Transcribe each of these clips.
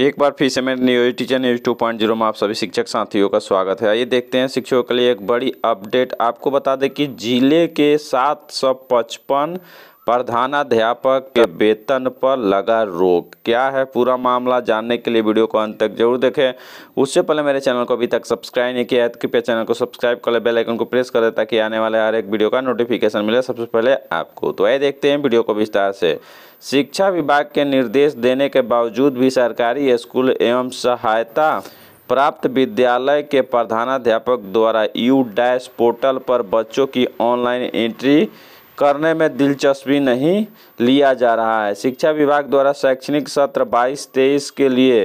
एक बार फिर से मेरे news teacher news two point zero में आप सभी शिक्षक साथियों का स्वागत है आइए देखते हैं शिक्षकों के लिए एक बड़ी अपडेट आपको बता दें कि जिले के सात सौ पचपन प्रधानाध्यापक के वेतन पर लगा रोक क्या है पूरा मामला जानने के लिए वीडियो को अंत तक जरूर देखें उससे पहले मेरे चैनल को अभी तक सब्सक्राइब नहीं किया है तो कृपया चैनल को सब्सक्राइब कर ले बेल आइकन को प्रेस कर दे ताकि आने वाले हर एक वीडियो का नोटिफिकेशन मिले सबसे पहले आपको तो आइए देखते हैं वीडियो को विस्तार से शिक्षा विभाग के निर्देश देने के बावजूद भी सरकारी स्कूल एवं सहायता प्राप्त विद्यालय के प्रधानाध्यापक द्वारा यू डैश पोर्टल पर बच्चों की ऑनलाइन एंट्री करने में दिलचस्पी नहीं लिया जा रहा है शिक्षा विभाग द्वारा शैक्षणिक सत्र बाईस तेईस के लिए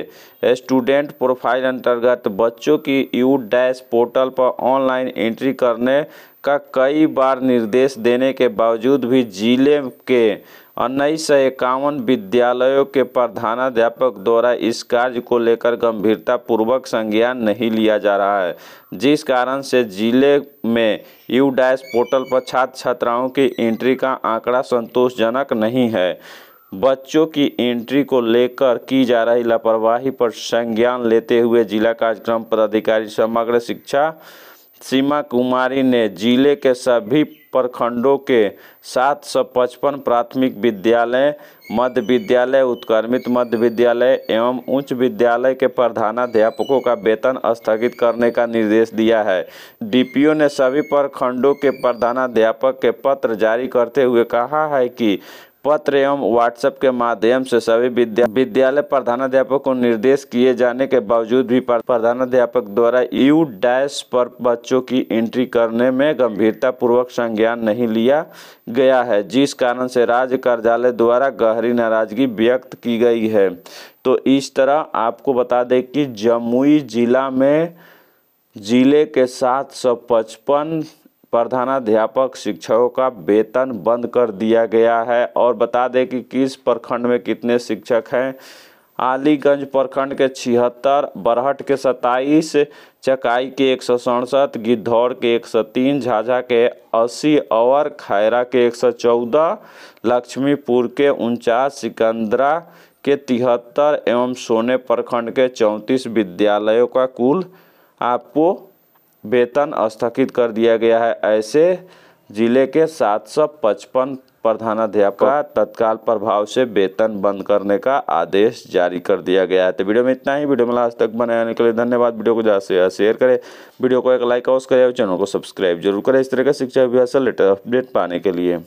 स्टूडेंट प्रोफाइल अंतर्गत बच्चों की यू डैश पोर्टल पर ऑनलाइन एंट्री करने का कई बार निर्देश देने के बावजूद भी जिले के उन्नीस सौ इक्यावन विद्यालयों के प्रधानाध्यापक द्वारा इस कार्य को लेकर गंभीरतापूर्वक संज्ञान नहीं लिया जा रहा है जिस कारण से जिले में यू डैश पोर्टल पर छात्र छात्राओं की एंट्री का आंकड़ा संतोषजनक नहीं है बच्चों की एंट्री को लेकर की जा रही लापरवाही पर संज्ञान लेते हुए जिला कार्यक्रम पदाधिकारी समग्र शिक्षा सीमा कुमारी ने जिले के सभी प्रखंडों के सात सौ पचपन प्राथमिक विद्यालय मध्य विद्यालय उत्कर्मित मध्य विद्यालय एवं उच्च विद्यालय के प्रधानाध्यापकों का वेतन स्थगित करने का निर्देश दिया है डीपीओ ने सभी प्रखंडों के प्रधानाध्यापक के पत्र जारी करते हुए कहा है कि पत्र एवं व्हाट्सएप के माध्यम से सभी विद्या विद्यालय प्रधानाध्यापक को निर्देश किए जाने के बावजूद भी प्रधानाध्यापक द्वारा यू डैश पर बच्चों की एंट्री करने में गंभीरतापूर्वक संज्ञान नहीं लिया गया है जिस कारण से राज्य कार्यालय द्वारा गहरी नाराजगी व्यक्त की गई है तो इस तरह आपको बता दें कि जमुई जिला में जिले के सात सौ पचपन प्रधानाध्यापक शिक्षकों का वेतन बंद कर दिया गया है और बता दें कि किस प्रखंड में कितने शिक्षक हैं अलीगंज प्रखंड के छिहत्तर बरहट के सत्ताईस चकाई के एक सौ सड़सठ गिद्धौर के एक सौ तीन झाझा के अस्सी और खैरा के एक सौ चौदह लक्ष्मीपुर के उनचास सिकंदरा के तिहत्तर एवं सोने प्रखंड के चौंतीस विद्यालयों का कुल आपको वेतन स्थगित कर दिया गया है ऐसे जिले के 755 प्रधानाध्यापक तत्काल प्रभाव से वेतन बंद करने का आदेश जारी कर दिया गया है तो वीडियो में इतना ही वीडियो में लास्ट तक बनाने के लिए धन्यवाद वीडियो को ज़्यादा से ज़्यादा शेयर करें वीडियो को एक लाइक अवश्य करें और चैनल को सब्सक्राइब जरूर करें इस तरह का शिक्षा अभ्यास लेटर अपडेट पाने के लिए